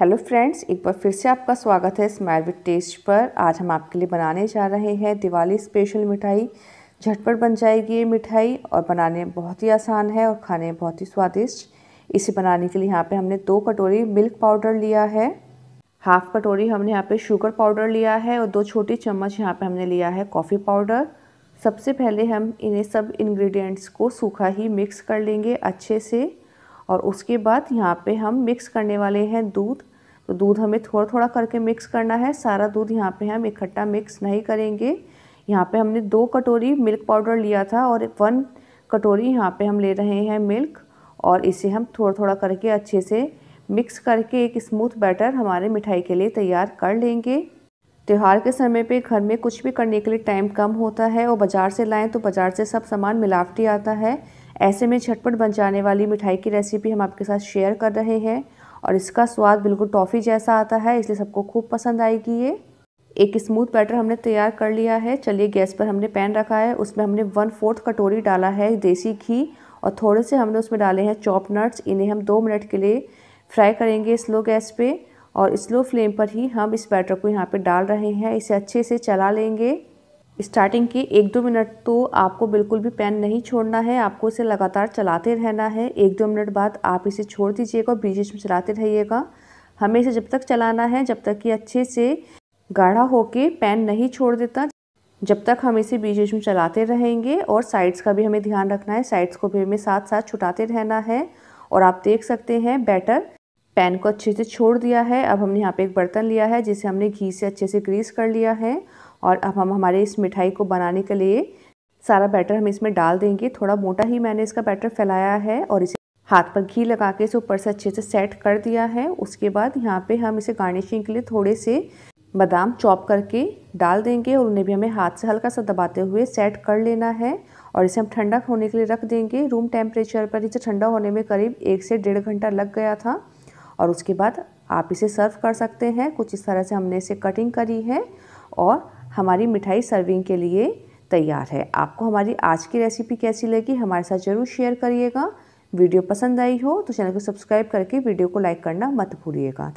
hello friends एक बार फिर से आपका स्वागत है स्माइल विद टेस्ट पर आज हम आपके लिए बनाने जा रहे हैं दिवाली स्पेशल मिठाई झटपट बन जाएगी ये मिठाई और बनाने बहुत ही आसान है और खाने में बहुत ही स्वादिष्ट इसे बनाने के लिए यहाँ पे हमने दो कटोरी मिल्क पाउडर लिया है हाफ कटोरी हमने यहाँ पर शुगर पाउडर लिया है और दो छोटी चम्मच यहाँ पर हमने लिया है कॉफ़ी पाउडर सबसे पहले हम इन्हें सब इन्ग्रीडियंट्स को सूखा ही मिक्स कर लेंगे अच्छे से और उसके बाद यहाँ पे हम मिक्स करने वाले हैं दूध तो दूध हमें थोड़ा थोड़ा करके मिक्स करना है सारा दूध यहाँ पे हम इकट्ठा मिक्स नहीं करेंगे यहाँ पे हमने दो कटोरी मिल्क पाउडर लिया था और वन कटोरी यहाँ पे हम ले रहे हैं मिल्क और इसे हम थोड़ा थोड़ा करके अच्छे से मिक्स करके एक स्मूथ बैटर हमारे मिठाई के लिए तैयार कर लेंगे त्यौहार के समय पे घर में कुछ भी करने के लिए टाइम कम होता है और बाज़ार से लाएं तो बाज़ार से सब सामान मिलावटी आता है ऐसे में झटपट बन जाने वाली मिठाई की रेसिपी हम आपके साथ शेयर कर रहे हैं और इसका स्वाद बिल्कुल टॉफ़ी जैसा आता है इसलिए सबको खूब पसंद आएगी ये एक स्मूथ बैटर हमने तैयार कर लिया है चलिए गैस पर हमने पैन रखा है उसमें हमने वन फोर्थ कटोरी डाला है देसी घी और थोड़े से हमने उसमें डाले हैं चॉप नट्स इन्हें हम दो मिनट के लिए फ्राई करेंगे स्लो गैस पर और स्लो फ्लेम पर ही हम इस बैटर को यहाँ पे डाल रहे हैं इसे अच्छे से चला लेंगे स्टार्टिंग के एक दो मिनट तो आपको बिल्कुल भी पैन नहीं छोड़ना है आपको इसे लगातार चलाते रहना है एक दो मिनट बाद आप इसे छोड़ दीजिएगा और बीच में चलाते रहिएगा हमें इसे जब तक चलाना है जब तक कि अच्छे से गाढ़ा होके पैन नहीं छोड़ देता जब तक हम इसे बीच में चलाते रहेंगे और साइड्स का भी हमें ध्यान रखना है साइड्स को भी हमें साथ साथ छुटाते रहना है और आप देख सकते हैं बैटर पैन को अच्छे से छोड़ दिया है अब हमने यहाँ पे एक बर्तन लिया है जिसे हमने घी से अच्छे से ग्रीस कर लिया है और अब हम हमारे इस मिठाई को बनाने के लिए सारा बैटर हम इसमें डाल देंगे थोड़ा मोटा ही मैंने इसका बैटर फैलाया है और इसे हाथ पर घी लगा के इसे ऊपर से अच्छे से सेट कर दिया है उसके बाद यहाँ पे हम इसे गार्निशिंग के लिए थोड़े से बादाम चॉप करके डाल देंगे और उन्हें भी हमें हाथ से हल्का सा दबाते हुए सेट कर लेना है और इसे हम ठंडा होने के लिए रख देंगे रूम टेम्परेचर पर इसे ठंडा होने में करीब एक से डेढ़ घंटा लग गया था और उसके बाद आप इसे सर्व कर सकते हैं कुछ इस तरह से हमने इसे कटिंग करी है और हमारी मिठाई सर्विंग के लिए तैयार है आपको हमारी आज की रेसिपी कैसी लगी हमारे साथ ज़रूर शेयर करिएगा वीडियो पसंद आई हो तो चैनल को सब्सक्राइब करके वीडियो को लाइक करना मत भूलिएगा